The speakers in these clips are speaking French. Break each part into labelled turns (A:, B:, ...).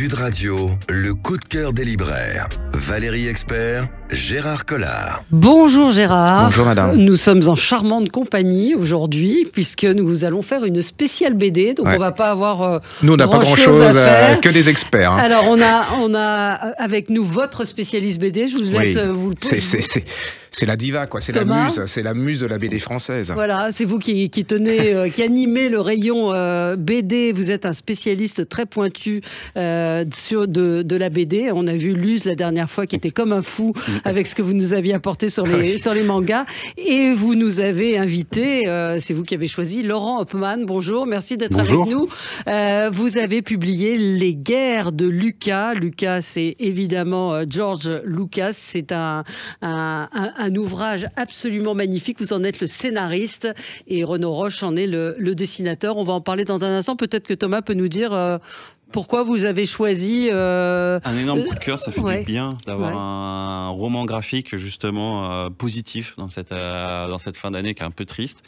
A: Du Radio, le coup de cœur des libraires. Valérie Expert, Gérard
B: Collard. Bonjour Gérard. Bonjour madame. Nous sommes en charmante compagnie aujourd'hui puisque nous allons faire une spéciale BD, donc on va pas avoir. Euh, nous on n'a pas grand chose euh, que
C: des experts. Hein. Alors
B: on a on a euh, avec nous votre spécialiste BD. Je vous laisse vous le poser.
C: C'est la diva quoi, c'est la muse, c'est la muse de la BD française.
B: Voilà, c'est vous qui, tenez, qui animez le rayon BD. Vous êtes un spécialiste très pointu sur de, de la BD. On a vu Luz la dernière fois qui était comme un fou mm avec ce que vous nous aviez apporté sur les, sur les mangas. Et vous nous avez invité, euh, c'est vous qui avez choisi, Laurent Hopman. Bonjour, merci d'être avec nous. Euh, vous avez publié Les guerres de Lucas. Lucas, c'est évidemment euh, George Lucas. C'est un, un, un, ouvrage absolument magnifique. Vous en êtes le scénariste et Renaud Roche en est le, le dessinateur. On va en parler dans un instant. Peut-être que Thomas peut nous dire... Pourquoi vous avez choisi euh... un énorme coup de cœur Ça fait du bien d'avoir
A: un roman graphique justement euh, positif dans cette euh, dans cette fin d'année qui est un peu triste.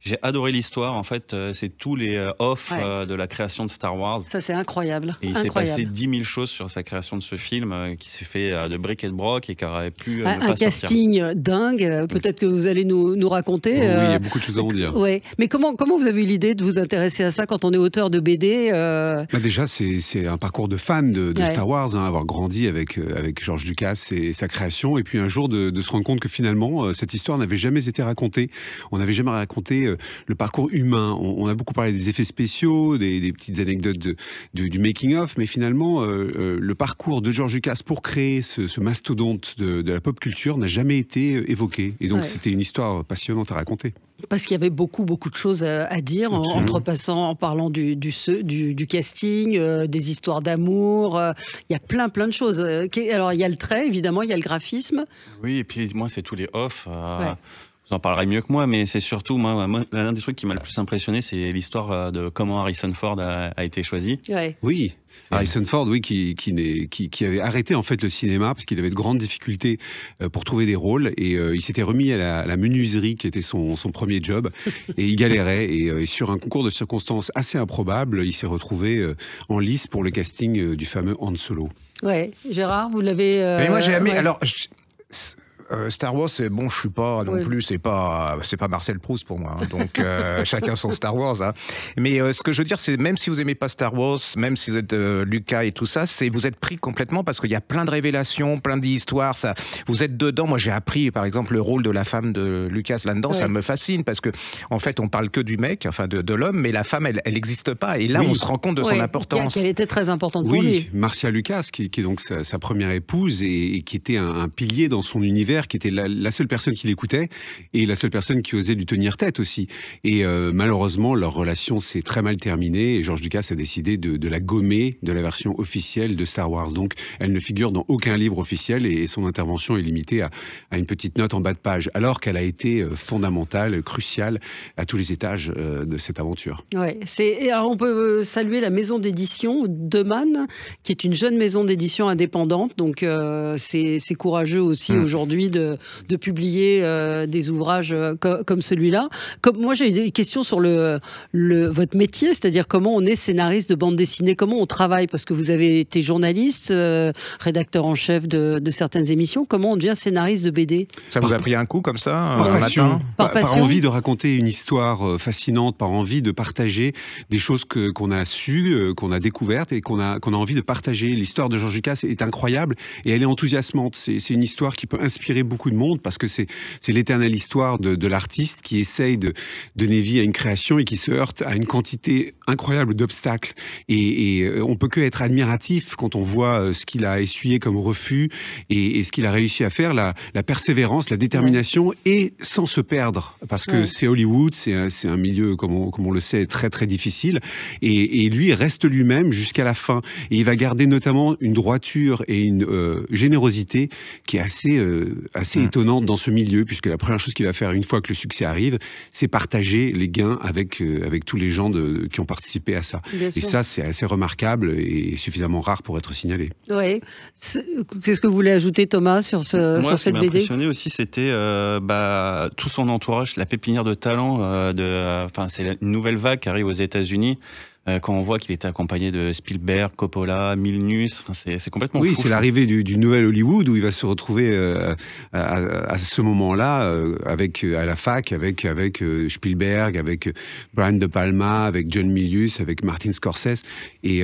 A: J'ai adoré l'histoire. En fait, euh, c'est tous les euh, offres euh, de la création de Star Wars. Ça, c'est incroyable. Et il s'est passé 10 000 choses sur sa création de ce film qui s'est fait de brick et de broc et qui aurait pu. un
B: casting dingue. Peut-être que vous allez nous, raconter. Oui, il y a beaucoup de choses à en dire. Mais comment, comment vous avez eu l'idée de vous intéresser à ça quand on est auteur de BD bah,
D: Déjà, c'est un parcours de fan de, Star Wars, hein, avoir grandi avec, avec George Lucas et sa création. Et puis un jour, de se rendre compte que finalement, cette histoire n'avait jamais été racontée. On n'avait jamais raconté euh, le parcours humain. On, a beaucoup parlé des effets spéciaux, des, petites anecdotes de, du making-of, mais finalement, euh, euh, le parcours de George Lucas pour créer ce, mastodonte de, la pop culture n'a jamais été évoqué. Et donc, c'était une histoire passionnante à raconter.
B: Parce qu'il y avait beaucoup, beaucoup de choses à dire, en, en parlant du, du, casting, des histoires d'amour. il y a plein, plein de choses. Alors, il y a le trait, évidemment, il y a le graphisme. Oui,
A: et puis moi, c'est tous les offs vous en parlerez mieux que moi, mais c'est surtout, moi, l'un des trucs qui m'a le plus impressionné, c'est l'histoire euh, de comment Harrison Ford a, été choisi. Oui. Harrison
D: Ford, oui, qui, qui, qui, qui, avait arrêté en fait le cinéma parce qu'il avait de grandes difficultés euh, pour trouver des rôles et euh, il s'était remis à la, menuiserie qui était son, son, premier job et il galérait et, sur un concours de circonstances assez improbable, il s'est retrouvé en lice pour le casting
C: du fameux Han Solo.
B: Ouais, Gérard, vous l'avez. Mais moi j'ai aimé. Alors.
C: Euh, Star Wars, c'est bon, je suis pas non plus, c'est pas, c'est pas Marcel Proust pour moi. Hein. donc euh, chacun son Star Wars. Hein. Mais euh, ce que je veux dire, c'est même si vous aimez pas Star Wars, même si vous êtes Lucas et tout ça, c'est vous êtes pris complètement parce qu'il y a plein de révélations, plein d'histoires. Ça, vous êtes dedans. Moi, j'ai appris, par exemple, le rôle de la femme de Lucas là-dedans. Ça me fascine parce que en fait, on parle que du mec, enfin de, l'homme, mais la femme, elle n'existe pas. Et là, on se rend compte de son importance. Elle
B: était très importante pour lui. Oui,
D: Marcia Lucas, qui, est donc sa, première épouse et, qui était un pilier dans son univers qui était la, seule personne qui l'écoutait et la seule personne qui osait lui tenir tête aussi. Et euh, malheureusement, leur relation s'est très mal terminée et Georges Lucas a décidé de, la gommer de la version officielle de Star Wars. Donc, elle ne figure dans aucun livre officiel et, son intervention est limitée à, une petite note en bas de page, alors qu'elle a été euh, fondamentale, cruciale à tous les étages euh, de cette aventure.
B: Ouais, c'est, on peut saluer la maison d'édition de Man qui est une jeune maison d'édition indépendante. Donc, c'est courageux aussi mmh. aujourd'hui de, publier euh, des ouvrages euh, comme celui-là. Comme, moi, j'ai une question sur le, le votre métier, c'est-à-dire comment on est scénariste de bande dessinée, comment on travaille, parce que vous avez été journaliste, euh, rédacteur en chef de, certaines émissions. Comment on devient scénariste de BD
C: Ça vous a pris un coup comme ça par, passion.
D: Par, envie de raconter une histoire fascinante, par envie de partager des choses que qu'on a su, qu'on a découvertes et qu'on a qu'on a envie de partager. L'histoire de Georges Lucas est incroyable et elle est enthousiasmante. C'est une histoire qui peut inspirer beaucoup de monde parce que c'est l'éternelle histoire de, l'artiste qui essaye de donner vie à une création et qui se heurte à une quantité incroyable d'obstacles. Et, et, euh, on peut que être admiratif quand on voit euh, ce qu'il a essuyé comme refus et, ce qu'il a réussi à faire, la, persévérance, la détermination et sans se perdre. Parce que c'est Hollywood, c'est un milieu, comme on, le sait, très très difficile. Et, lui reste lui-même jusqu'à la fin. Et il va garder notamment une droiture et une euh, générosité qui est assez assez mm. étonnante dans ce milieu, puisque la première chose qu'il va faire une fois que le succès arrive, c'est partager les gains avec, euh, avec tous les gens qui ont participé à ça. et ça, c'est assez remarquable et suffisamment
A: rare pour être signalé.
B: Oui. Qu'est-ce que vous voulez ajouter, Thomas, sur, ce, sur cette BD impressionné
A: aussi, c'était euh, bah, tout son entourage, la pépinière de talent. Euh, enfin, c'est une nouvelle vague qui arrive aux États-Unis euh, quand on voit qu'il était accompagné de Spielberg, Coppola, Milnus, c'est complètement Oui, c'est l'arrivée
D: du, nouvel Hollywood où il va se retrouver euh, à, ce moment-là euh, avec à la fac avec avec Spielberg, avec Brian De Palma, avec John Milius, avec Martin Scorsese et,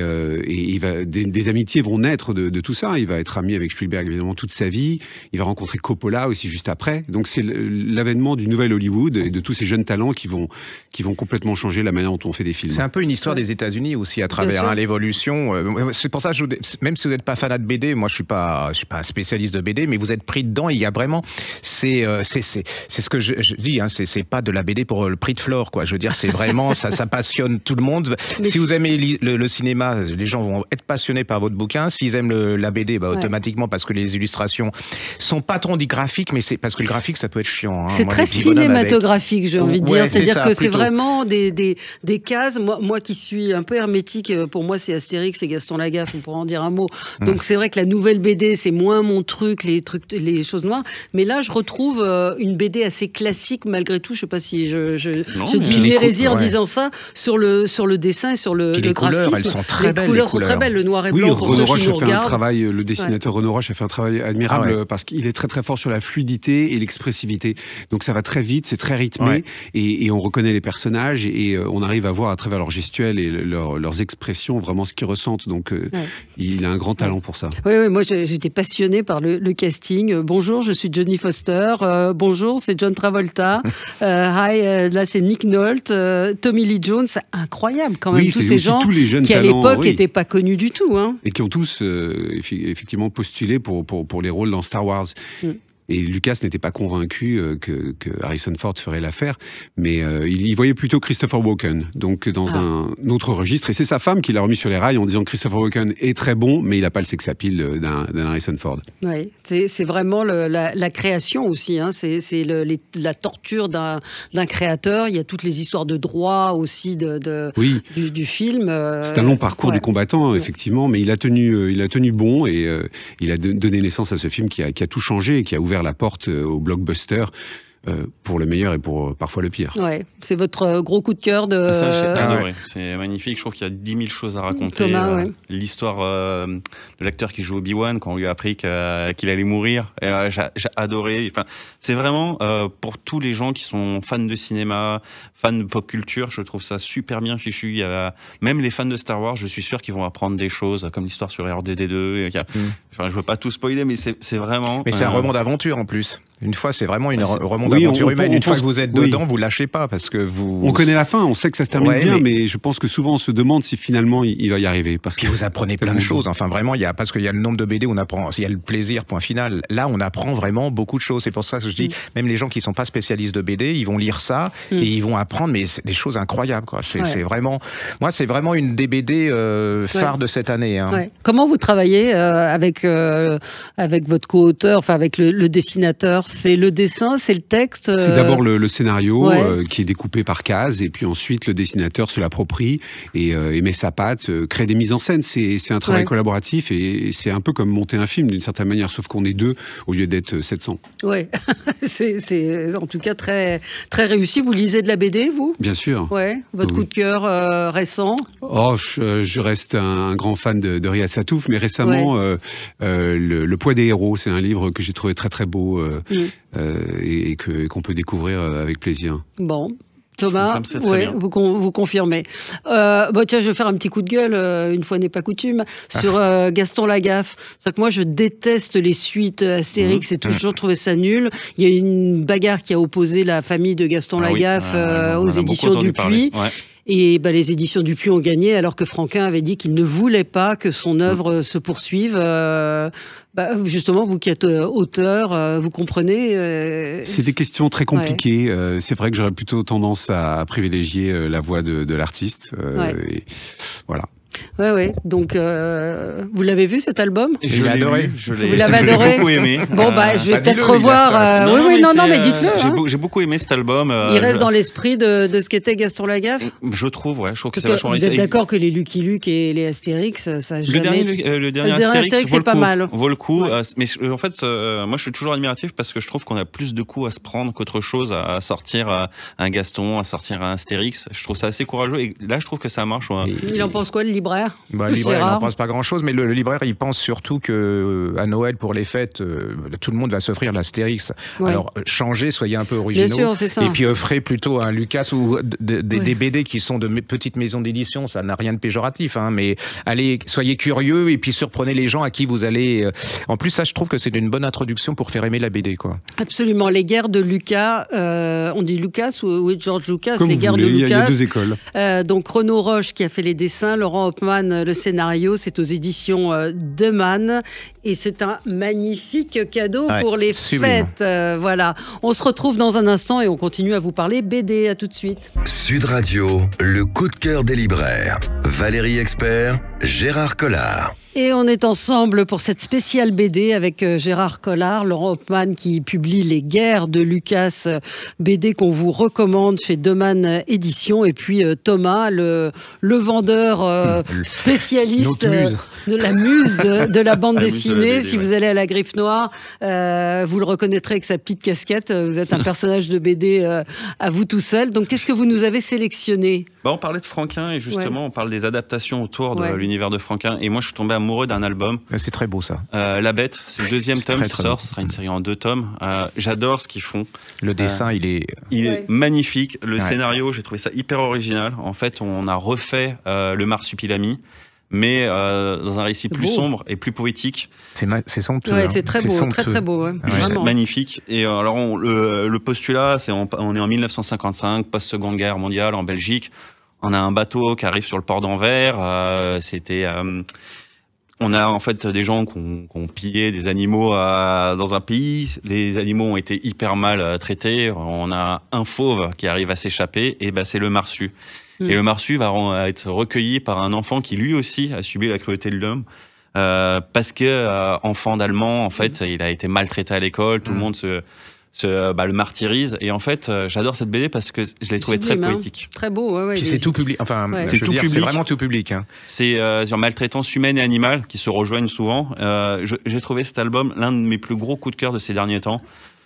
D: il va des, amitiés vont naître de, de, tout ça. Il va être ami avec Spielberg évidemment toute sa vie. Il va rencontrer Coppola aussi juste après. Donc c'est l'avènement du nouvel Hollywood et de tous ces jeunes talents qui vont qui vont
C: complètement changer la manière dont on fait des films. C'est un peu une histoire des États-Unis aussi à travers hein, l'évolution. Euh, c'est pour ça, je, même si vous n'êtes pas fanat de BD, moi je suis pas, je suis pas spécialiste de BD, mais vous êtes pris dedans. Il y a vraiment, c'est, euh, c'est, c'est, ce que je, dis. Hein, c'est pas de la BD pour euh, le prix de Flore, quoi. Je veux dire, c'est vraiment ça, ça passionne tout le monde. si vous aimez le, cinéma, les gens vont être passionnés par votre bouquin. S'ils aiment la BD, bah, automatiquement parce que les illustrations sont pas trop dit graphique, mais c'est parce que le graphique ça peut être chiant. Hein. C'est très cinématographique, j'ai envie de dire. C'est-à-dire que c'est vraiment
B: des, des, des cases. Moi, moi qui suis un peu hermétique. Euh, pour moi, c'est Astérix et Gaston Lagaffe. On pourra en dire un mot. Donc, c'est vrai que la nouvelle BD, c'est moins mon truc, les trucs, les choses noires. Mais là, je retrouve euh, une BD assez classique, malgré tout. Je sais pas si je, dis l'hérésie en disant ça sur le sur le dessin, sur le, les graphisme. Couleurs, sont très les belles, couleurs, sont très belles. Le noir et blanc. pour travail. Le dessinateur
D: ouais. Renaud Roche a fait un travail admirable ah parce qu'il est très très fort sur la fluidité et l'expressivité. Donc, ça va très vite, c'est très rythmé et, on reconnaît les personnages et, euh, on arrive à voir à travers leur gestuelle et leurs expressions, vraiment ce qu'ils ressentent. Donc, euh, il a un grand talent pour ça.
B: Oui, moi j'étais passionnée par le, casting. Euh, bonjour, je suis Johnny Foster. Euh, bonjour, c'est John Travolta. hi, là c'est Nick Nolte. Tommy Lee Jones, incroyable quand même. tous ces gens qui à l'époque n'étaient pas connus du tout. Hein. Et
D: qui ont tous effectivement postulé pour, pour, les rôles dans Star Wars. Mm. Et Lucas n'était pas convaincu euh, que, Harrison Ford ferait l'affaire, mais euh, il voyait plutôt Christopher Walken, donc euh, dans ah. un autre registre. Et c'est sa femme qui l'a remis sur les rails en disant Christopher Walken est très bon, mais il n'a pas le sex appeal d'un Harrison Ford.
B: Oui, c'est vraiment la, création aussi. Hein. C'est la torture d'un créateur. Il y a toutes les histoires de droit aussi de, du, film. c'est un long
D: parcours du combattant, hein, effectivement, mais il a tenu, il a tenu bon et il a donné naissance à ce film qui a, qui a tout changé et qui a ouvert vers la porte euh, au blockbuster euh, pour le meilleur et pour euh, parfois le pire.
B: Ouais, c'est votre euh, gros coup de cœur de. Ah, ah
A: c'est magnifique. Je trouve qu'il y a 10 000 choses à raconter. L'histoire de l'acteur qui joue Obi-Wan quand on lui a appris qu'il allait mourir. J'ai adoré. Enfin, c'est vraiment pour tous les gens qui sont fans de cinéma, fans de pop culture. Je trouve ça super bien fichu. même les fans de Star Wars, je suis sûr qu'ils vont apprendre des choses comme l'histoire sur RDD2. Mm. Enfin, je veux pas tout spoiler, mais c'est vraiment. Mais c'est un roman
C: d'aventure en plus. Une fois, c'est vraiment une bah, remontée humaine. une fois que vous êtes dedans, vous vous lâchez pas parce que vous. On connaît la fin, on
D: sait que ça se termine bien,
C: mais... je pense que souvent on se demande si finalement il, va y arriver. Parce vous apprenez plein de choses. Enfin, vraiment, il y a parce qu'il y a le nombre de BD, on apprend. Il y a le plaisir. Point final. Là, on apprend vraiment beaucoup de choses. C'est pour ça que je dis, mm. même les gens qui sont pas spécialistes de BD, ils vont lire ça mm. et ils vont apprendre, mais des choses incroyables. C'est vraiment. Moi, c'est vraiment une des BD euh, phare de cette année. Hein.
B: Comment vous travaillez euh, avec euh, avec votre co-auteur, enfin avec le, le dessinateur? C'est le dessin, c'est le texte. C'est euh, d'abord
D: le, scénario euh, qui est découpé par cases et puis ensuite le dessinateur se l'approprie et, euh, met sa patte, crée des mises en scène. C'est un travail collaboratif et, c'est un peu comme monter un film d'une certaine manière, sauf qu'on est deux au lieu d'être 700.
B: Ouais, c'est en tout cas très très réussi. Vous lisez de la BD, vous Bien sûr. Ouais. Votre coup de cœur récent
D: Oh, je, reste un, grand fan de, de Ria Satouf, mais récemment le, poids des héros, c'est un livre que j'ai trouvé très très beau. Mm. Euh, et, que qu'on peut découvrir euh, avec plaisir.
B: Bon, Thomas, vous, vous, confirmez. Euh, bah, tiens, je vais faire un petit coup de gueule, euh, une fois n'est pas coutume, ah. sur Gaston Lagaffe. cest que moi, je déteste les suites Astérix c'est mm. mm. toujours trouvé ça nul. Il y a une bagarre qui a opposé la famille de Gaston ah Lagaffe ah, oui. aux éditions Dupuis. Et bah, les éditions Dupuis ont gagné, alors que Franquin avait dit qu'il ne voulait pas que son œuvre euh, se poursuive. Euh, bah, justement, vous qui êtes euh, auteur, vous comprenez C'est des
D: questions très compliquées. c'est vrai que j'aurais plutôt tendance à privilégier la voix de, de l'artiste. Voilà.
B: Ouais, oui, Donc, euh, vous l'avez vu cet album Je l'ai adoré. Je l'ai beaucoup aimé. Bon, bah, je vais bah, peut-être revoir. oui, euh, oui, non, non, mais dites-le. Euh, hein.
A: J'ai beaucoup aimé cet album. Il reste dans
B: l'esprit de, de, ce qu'était Gaston Lagaffe.
A: Je trouve, ouais. Je trouve que c'est vachement. Vous êtes d'accord
B: que les Lucky Luke et les Astérix, ça jamais. Le dernier,
A: le dernier Astérix, c'est pas mal. Vaut le coup. mais en fait, moi, je suis toujours admiratif parce que je trouve qu'on a plus de coups à se prendre qu'autre chose à sortir un Gaston, à sortir un Astérix. Je trouve ça assez courageux et là, je trouve que ça marche.
B: Il en pense quoi le bah, le libraire, il n'en pense
C: pas grand-chose, mais le, libraire, il pense surtout que euh, à Noël, pour les fêtes, euh, tout le monde va s'offrir l'Astérix. Alors, euh, changez, soyez un peu originaux. Et puis, offrez plutôt un Lucas ou des, BD qui sont de petites maisons d'édition. Ça n'a rien de péjoratif, hein, mais allez, soyez curieux et puis surprenez les gens à qui vous allez. En plus, ça, je trouve que c'est une bonne introduction pour faire aimer la BD, quoi.
B: Absolument. Les guerres de Lucas, on dit Lucas ou George Lucas, les guerres de Lucas. Il y, a deux écoles. donc, Renaud Roche qui a fait les dessins, Laurent euh, le scénario, c'est aux éditions euh, de Man et c'est un magnifique cadeau pour les fêtes. Euh, voilà, on se retrouve dans un instant et on continue à vous parler BD. À tout de suite.
A: Sud Radio, le coup de cœur des libraires. Valérie Expert, Gérard Collard.
B: Et on est ensemble pour cette spéciale BD avec euh, Gérard Collard, Laurent Hopman qui publie Les guerres de Lucas, euh, BD qu'on vous recommande chez Deman Édition, et puis euh, Thomas, le, vendeur spécialiste de la muse de la bande dessinée. si vous allez à la Griffe Noire, vous le reconnaîtrez avec sa petite casquette. Vous êtes un personnage de BD à vous tout seul. Donc qu'est-ce que vous nous avez sélectionné
A: bah, on parlait de Franquin et justement on parle des adaptations autour de l'univers de Franquin et moi je suis tombé amoureux d'un album.
C: C'est très beau ça.
A: Euh, La Bête, c'est le deuxième tome qui sort, sera une série en deux tomes. Euh, j'adore ce qu'ils font.
C: Le euh, dessin il est... Il est magnifique, le
A: scénario j'ai trouvé ça hyper original. En fait on a refait le marsupilami mais euh, dans un récit plus sombre et plus poétique. C'est somptueux. Ouais, hein. c'est très, très, beau, Magnifique. Et euh, alors le, postulat, c'est on, est en 1955, post-seconde guerre mondiale en Belgique. On a un bateau qui arrive sur le port d'Anvers. Euh, c'était on a en fait des gens qui ont, pillé des animaux dans un pays. Les animaux ont été hyper mal traités. On a un fauve qui arrive à s'échapper et ben, c'est le marsu. Mm. Et le marsu va être recueilli par un enfant qui lui aussi a subi la cruauté de l'homme. Euh, parce que euh, enfant d'allemand, en fait, mm. il a été maltraité à l'école. Tout le mm. monde se, euh, bah, le martyrise. Et en fait, j'adore cette BD parce que je l'ai trouvée très hein. poétique.
B: Très beau, ouais, c'est tout public. Enfin, c'est
A: tout vraiment
C: tout public. Hein.
A: C'est sur maltraitance humaine et animale qui se rejoignent souvent. j'ai trouvé cet album l'un de mes plus gros coups de cœur de ces derniers temps.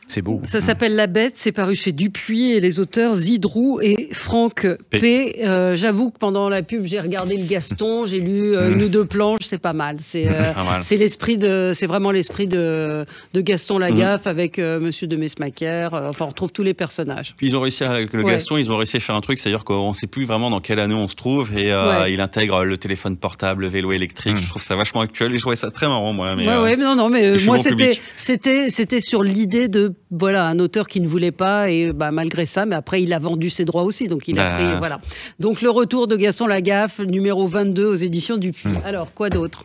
A: C'est
B: beau. Ça s'appelle La Bête, c'est paru chez Dupuis et les auteurs Zidrou et Franck P. Euh, j'avoue que pendant la pub, j'ai regardé le Gaston, j'ai lu euh, mm. une ou deux planches, c'est euh, pas mal. C'est l'esprit de, c'est vraiment l'esprit de, de Gaston Lagaffe mm. avec Monsieur de enfin, on retrouve tous les personnages.
A: Puis ils ont réussi avec le Gaston, ils ont réussi à faire un truc, c'est-à-dire qu'on ne sait plus vraiment dans quelle année on se trouve et il intègre le téléphone portable, le vélo électrique. Mm. Je trouve ça vachement actuel et je trouvais ça très marrant moi. Mais, ouais, mais non, non, mais moi c'était,
B: c'était, c'était sur l'idée de voilà, un auteur qui ne voulait pas, et bah, malgré ça, mais après, il a vendu ses droits aussi, donc il a bah. pris, voilà. Donc, le retour de Gaston Lagaffe, numéro 22 aux éditions du pu hmm. Alors, quoi d'autre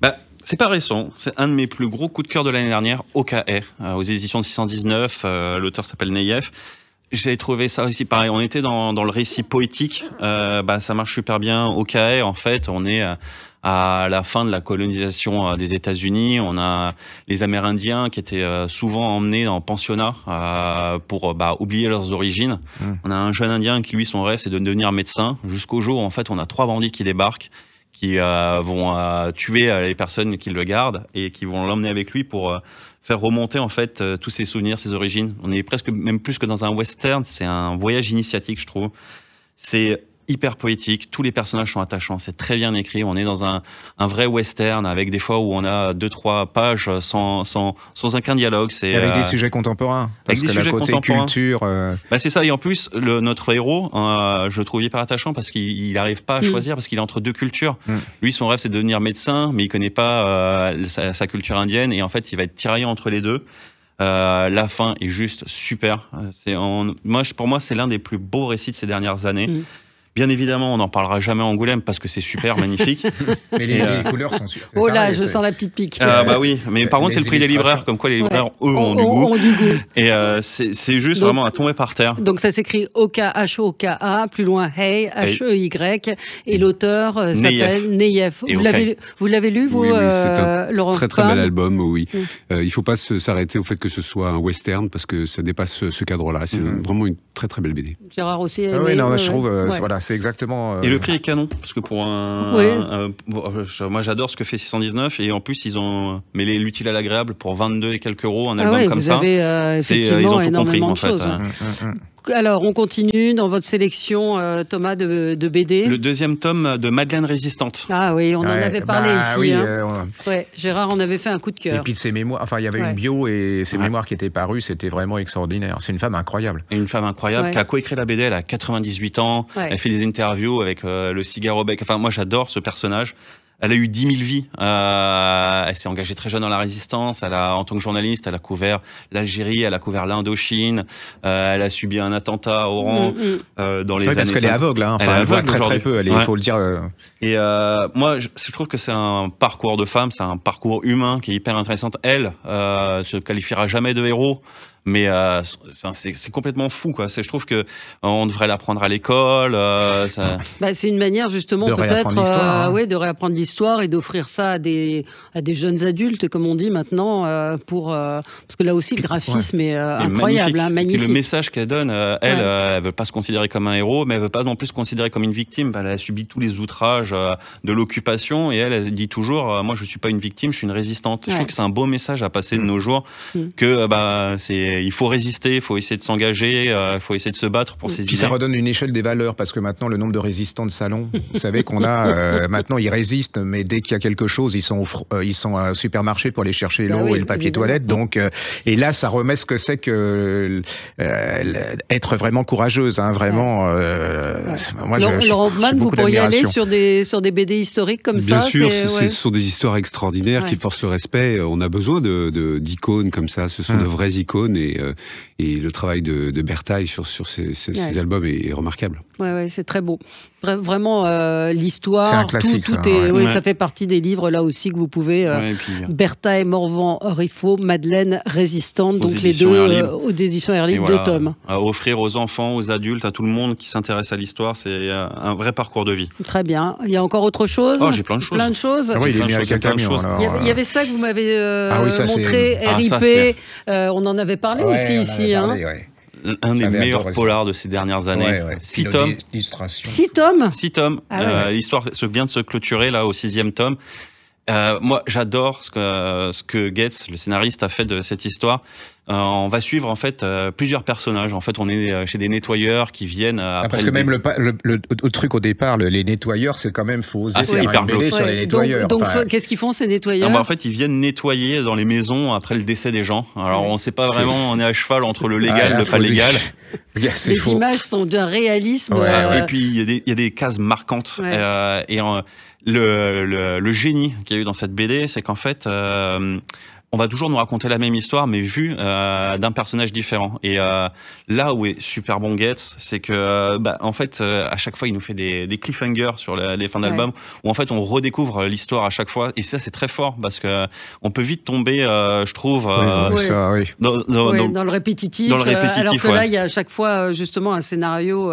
B: bah...
A: C'est pas récent, c'est un de mes plus gros coups de cœur de l'année dernière, au euh, aux éditions de 619, euh, l'auteur s'appelle Neyef. J'ai trouvé ça aussi pareil, on était dans, le récit poétique, euh, bah, ça marche super bien, OKR en fait, on est euh, à la fin de la colonisation euh, des États-Unis. On a les Amérindiens qui étaient euh, souvent emmenés en pensionnat euh, pour bah, oublier leurs origines. Hmm. On a un jeune Indien qui, lui, son rêve, c'est de devenir médecin. Jusqu'au jour, en fait, on a trois bandits qui débarquent qui vont tuer les personnes qui le gardent et qui vont l'emmener avec lui pour faire remonter en fait tous ses souvenirs, ses origines. On est presque même plus que dans un western, c'est un voyage initiatique, je trouve. C'est hyper poétique. Tous les personnages sont attachants. C'est très bien écrit. On est dans un, vrai western avec des fois où on a deux trois pages sans sans, aucun dialogue. C'est avec des euh, sujets
C: contemporains. Parce avec des sujets Culture. Euh,
A: bah, c'est ça. Et en plus, le, notre héros, euh, je le trouve hyper attachant parce qu'il n'arrive pas à mm. choisir parce qu'il est entre deux cultures. Mm. Lui, son rêve, c'est de devenir médecin, mais il connaît pas sa, culture indienne et en fait, il va être tiraillé entre les deux. la fin est juste super. C'est moi, pour moi, c'est l'un des plus beaux récits de ces dernières années. Mm. Bien évidemment, on n'en parlera jamais en Goulême, parce que c'est super, magnifique.
B: mais les, euh, couleurs sont Oh là, je sens la petite pique. Ah bah oui,
A: mais par contre, c'est le prix des libraires, comme quoi les libraires, eux, ont, du goût. Et euh, c'est juste vraiment à tomber par terre.
B: Donc ça s'écrit O-K-H-O-K-A, plus loin Hey, H-E-Y, e et l'auteur euh, s'appelle Neyev. Vous l'avez lu, vous, oui, c'est un Très très bel album,
D: oui. oui. il ne faut pas s'arrêter au fait que ce soit un western parce que ça dépasse ce cadre-là. C'est mm-hmm. vraiment une très très belle BD.
B: Gérard aussi. Ah oui, non, je trouve, voilà, c'est
C: exactement. Euh, et le
A: prix est canon, parce que pour un. Euh, moi, j'adore ce que fait 619, et en plus, ils ont mêlé l'utile à l'agréable pour 22 et quelques euros, un ah album comme ça. Avez, euh, ils ont tout compris, en fait. Hein. Hein. Mm, mm,
B: mm. Alors, on continue dans votre sélection, euh, Thomas, de, BD. Le
C: deuxième tome de Madeleine Résistante.
B: Ah oui, on en avait bah parlé ici. Euh, hein. Gérard, on avait fait un coup de cœur. Et
C: puis ses mémoires, enfin, il y avait une bio et ses mémoires qui étaient parues, c'était vraiment extraordinaire. C'est une femme incroyable. Et une femme incroyable qui a coécrit la BD, elle a 98 ans, elle fait des
A: interviews avec euh, le cigare Enfin, moi, j'adore ce personnage. Elle a eu 10 000 vies. Euh, elle s'est engagée très jeune dans la résistance. Elle a, en tant que journaliste, elle a couvert l'Algérie, elle a couvert l'Indochine. Euh, elle a subi un attentat au Oran mm, mm. euh, dans les oui, années. Parce qu'elle est aveugle. Hein. elle, très, peu. Il faut le dire. Et moi, je, je, trouve que c'est un parcours de femme, c'est un parcours humain qui est hyper intéressant. Elle se qualifiera jamais de héros mais euh, c'est complètement fou. Quoi. Je trouve que euh, on devrait l'apprendre à l'école. Euh,
B: bah, c'est une manière justement peut-être hein. de réapprendre l'histoire et d'offrir ça à des, des jeunes adultes, comme on dit maintenant, pour, parce que là aussi le graphisme est, incroyable, hein, magnifique. le
A: message qu'elle donne, elle, ouais. elle veut pas se considérer comme un héros, mais elle veut pas non plus se considérer comme une victime. Bah, elle a subi tous les outrages de l'occupation et elle, dit toujours, moi je suis pas une victime, je suis une résistante. Je trouve que c'est un beau message à passer de mm. nos jours mm. que bah, c'est il faut résister, il faut essayer de s'engager, euh, il faut essayer de se battre pour ces Puis ça
C: redonne une échelle des valeurs, parce que maintenant, le nombre de résistants de salon, vous savez qu'on a. Euh, maintenant, ils résistent, mais dès qu'il y a quelque chose, ils sont, au, euh, ils sont à supermarché pour aller chercher bah l'eau et le papier toilette. Donc, et là, ça remet ce que c'est que être vraiment courageuse, hein, vraiment. Moi, Laurent, je, vous pourriez aller sur
B: des, sur des BD historiques comme ça Bien sûr, ce
C: sont des histoires
D: extraordinaires qui forcent le respect. On a besoin d'icônes de, d'icônes comme ça. Ce sont hum. de vraies icônes. Et euh, et, le travail de, de sur, ces, albums est, remarquable.
B: Ouais, ouais, c'est très beau vraiment euh, l'histoire. Tout, tout ça, est, ça fait partie des livres là aussi que vous pouvez. Euh, euh, Bertha et Morvan Riffaut, Madeleine Résistante, donc les deux aux éditions Airlib, de deux tomes.
A: À offrir aux enfants, aux adultes, à tout le monde qui s'intéresse à l'histoire, c'est un vrai parcours de vie.
B: Très bien. Il y a encore autre chose ah, J'ai plein de choses. Plein de choses. Ah oui, il, chose, il, y avait, ça que vous m'avez ah montré, RIP. on en avait parlé aussi ici. Hein. Parlé,
A: un des meilleurs polars de ces dernières années. Six, tomes. Six tomes. Six ah tomes. Euh, l'histoire vient de se clôturer là au sixième tome. Euh, moi, j'adore ce que, ce que Gates, le scénariste, a fait de cette histoire. Euh, on va suivre en fait euh, plusieurs personnages. En fait, on est euh, chez des nettoyeurs qui viennent. Euh, ah, parce que même le,
C: le, truc au départ, les nettoyeurs, c'est quand même faux. ah, hyper Donc,
B: qu'est-ce qu'ils font ces nettoyeurs ah, bah, En
A: fait, ils viennent nettoyer dans les maisons après le décès des gens. Alors, on ne sait pas vraiment. On est à cheval entre le ah, légal, et le pas légal. les images
B: sont d'un réalisme. et
A: puis il y, y, a des cases marquantes. et le, le, génie qu'il y a eu dans cette BD, c'est qu'en fait, euh, on va toujours nous raconter la même histoire, mais vue euh, d'un personnage différent. Et euh, là où est super bon Gates, c'est que, euh, bah, en fait, à chaque fois, il nous fait des, cliffhangers sur les fins d'album, où en fait, on redécouvre l'histoire à chaque fois. Et ça, c'est très fort, parce que on peut vite tomber, je trouve, Dans, le
B: répétitif. alors que là, il y a à chaque fois, justement, un scénario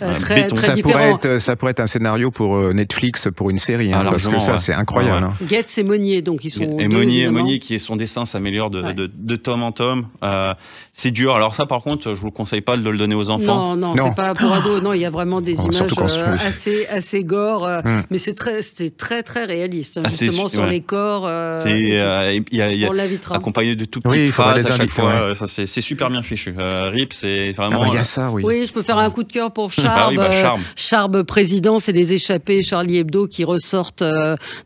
B: très, ça différent.
C: Pourrait être, ça pourrait être un scénario pour Netflix, pour une série, hein, ah, parce que ça, c'est incroyable. Hein.
B: Gates et Monier, donc ils sont. Et deux,
A: son dessin s'améliore de, de, tome en tome. Euh, c'est dur. Alors ça, par contre, je vous conseille pas de le donner aux enfants. Non, non, c'est
B: pas pour ados. Non, il y a vraiment des oh, images euh, assez, assez gore, euh, hmm. mais c'est très, très, très réaliste. Hein, ah, justement sur les corps. c'est, il
A: y a, accompagné de tout petites phrases à chaque fois. Ça, c'est, super bien fichu. Rip, c'est ah vraiment. Bah, oui.
B: je peux faire un coup de cœur pour bah Charb. Bah, Charbe Charb. président, c'est les échappés Charlie Hebdo qui ressortent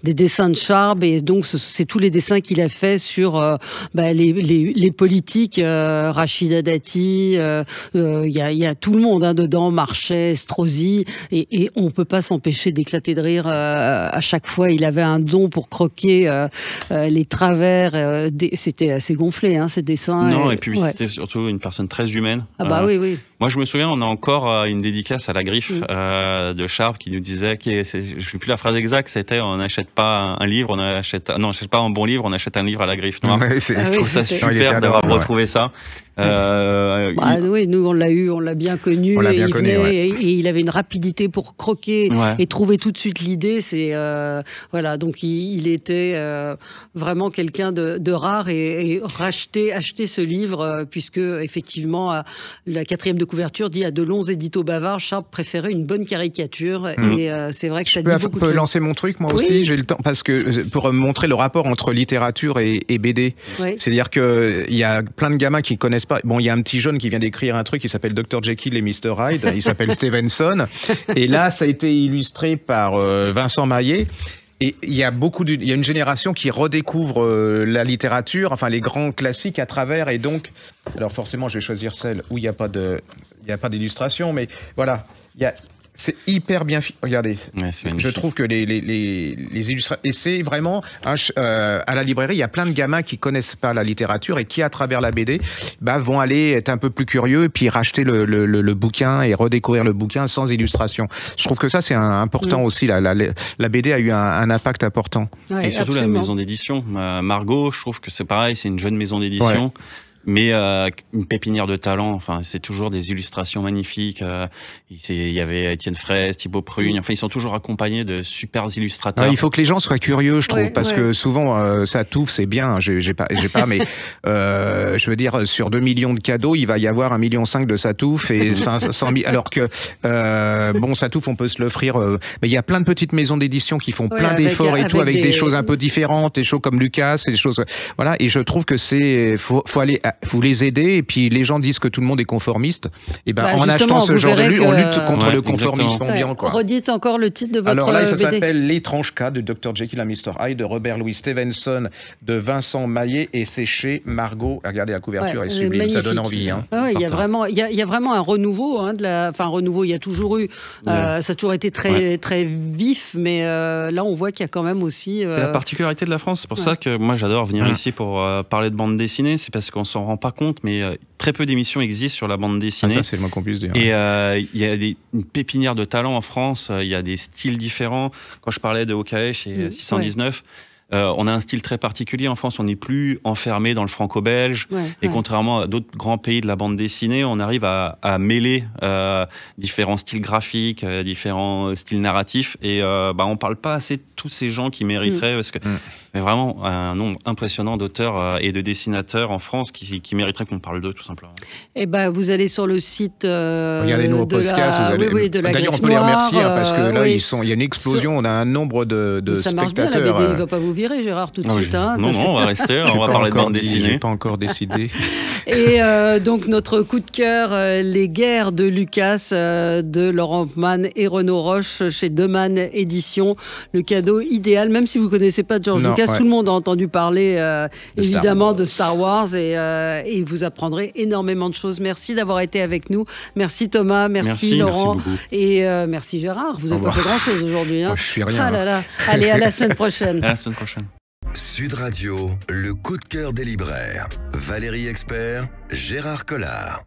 B: des dessins de Charb et donc c'est tous les dessins qu'il a fait sur euh, bah, les, politiques, euh, Rachida Dati, euh, il y a, tout le monde hein, dedans, Marchais, Strozzi, et, on on peut pas s'empêcher d'éclater de rire à chaque fois. Il avait un don pour croquer les travers. C'était assez gonflé, hein, ces dessins. Non, et, puis c'était
A: surtout une personne très humaine. Ah bah oui, oui. Moi, je me souviens, on a encore une dédicace à la griffe mm. de Charles qui nous disait, qui, je ne sais plus la phrase exacte, c'était on n'achète pas un livre, on achète, non, on n'achète pas un bon livre, on achète un livre à la griffe ah je trouve ça super d'avoir retrouvé ça. Euh, bah,
B: oui, nous on l'a eu, on l'a bien connu. et Il avait une rapidité pour croquer et trouver tout de suite l'idée. C'est euh, voilà, donc il, était euh, vraiment quelqu'un de, rare et, racheter, acheter ce livre puisque effectivement la quatrième de couverture dit à de longs édito bavards, Sharp préférait une bonne caricature mm. et c'est vrai que ça dit beaucoup. Je peux lancer mon truc moi aussi.
C: J'ai le temps parce que pour montrer le rapport entre littérature et et, BD. C'est-à-dire que euh, y a plein de gamins qui connaissent pas. Bon, il y a un petit jeune qui vient d'écrire un truc qui s'appelle Dr Jekyll et Mr Hyde. Il s'appelle Stevenson. Et là, ça a été illustré par euh, Vincent Maillet. Et il y a beaucoup y a une génération qui redécouvre euh, la littérature, enfin les grands classiques à travers. Et donc, alors forcément, je vais choisir celle où il n'y a pas de, il y a pas d'illustration, mais voilà, il y a c'est hyper bien fait. Regardez, je trouve que les, les, les, illustrations... Et c'est vraiment, euh, à la librairie, il y a plein de gamins qui connaissent pas la littérature et qui, à travers la BD, bah, vont aller être un peu plus curieux et puis racheter le, le, bouquin et redécouvrir le bouquin sans illustration. Je trouve que ça, c'est important mm. aussi. La, BD a eu un, impact important. et surtout la maison
A: d'édition. Euh, Margot, je trouve que c'est pareil, c'est une jeune maison d'édition. Mais euh, une pépinière de talent, enfin, c'est toujours des illustrations magnifiques. Euh, il y avait Étienne Fraisse, Thibaut Prune, mm. enfin, ils sont toujours accompagnés de super illustrateurs. Ah, il faut que
C: les gens soient curieux, je trouve, parce que souvent, Satouf euh, c'est bien, j'ai pas, pas mais je veux dire, sur 2 millions de cadeaux, il va y avoir 1,5 million de Satouf et 500 mille. Alors que, bon, Satouf, on peut se l'offrir. mais il y a plein de petites maisons d'édition qui font plein d'efforts et tout, avec des... choses un peu mm. différentes, des choses comme Lucas, et des choses. Voilà, et je trouve que c'est. Faut, faut aller ah, vous les aider. Et puis les gens disent que tout le monde est conformiste. Et eh ben bah, en achetant ce genre de lutte, on lutte contre le conformisme ambiant. Quoi.
B: Redites encore le titre de votre Alors là, ça s'appelle
C: L'étrange cas de Dr Jekyll et Mr Hyde de Robert Louis Stevenson, de Vincent Maillet et c'est chez Margot. Regardez la couverture et est sublime, ça donne envie. Hein. il y a vraiment,
B: il y, a vraiment un renouveau hein, de la, enfin renouveau. Il y a toujours eu, euh, ça a toujours été très très vif, mais euh, là on voit qu'il y a quand même aussi. C'est la euh,
A: particularité de la France, c'est pour ça que moi j'adore venir ici pour parler de bande dessinée, c'est parce qu'on s'en rend pas compte, mais euh, très peu d'émissions existent sur la bande dessinée. Ah, ça, c'est le
C: moins qu'on puisse dire. Et
A: euh, il y a des, une pépinière de talents en France, euh, il y a des styles différents. Quand je parlais de OKH et 619, mmh, euh, on a un style très particulier en France. On n'est plus enfermé dans le franco-belge. et contrairement à d'autres grands pays de la bande dessinée, on arrive à, mêler euh, différents styles graphiques, euh, différents styles narratifs. Et bah, on parle pas assez de tous ces gens qui mériteraient, mm. parce que mm. vraiment un nombre impressionnant d'auteurs et de dessinateurs en France qui, mériteraient qu'on parle d'eux, tout simplement.
B: Et eh ben, bah, vous allez sur le site. Regardez-nous podcast. La... Allez... D'ailleurs, on peut les remercier hein, parce que là, il y a une explosion.
C: On a un nombre de, de spectateurs.
B: pas vous Gérard, tout de ah suite. Hein. non,
C: non, on va rester, on va parler de bande dessinée. pas encore décidé.
B: Et euh, donc, notre coup de cœur, euh, Les guerres de Lucas, euh, de Laurent Mann et Renaud Roche, chez Deman Édition. Le cadeau idéal, même si vous ne connaissez pas George Lucas, tout le monde a entendu parler, évidemment, de Star Wars. Et, vous apprendrez énormément de choses. Merci d'avoir été avec nous. Merci Thomas, merci, Laurent. et merci Gérard. Vous avez pas fait grand-chose aujourd'hui. Hein. suis rien. Ah hein. Allez, À la semaine prochaine. Sud Radio, le coup de cœur des libraires. Valérie Expert, Gérard Collard.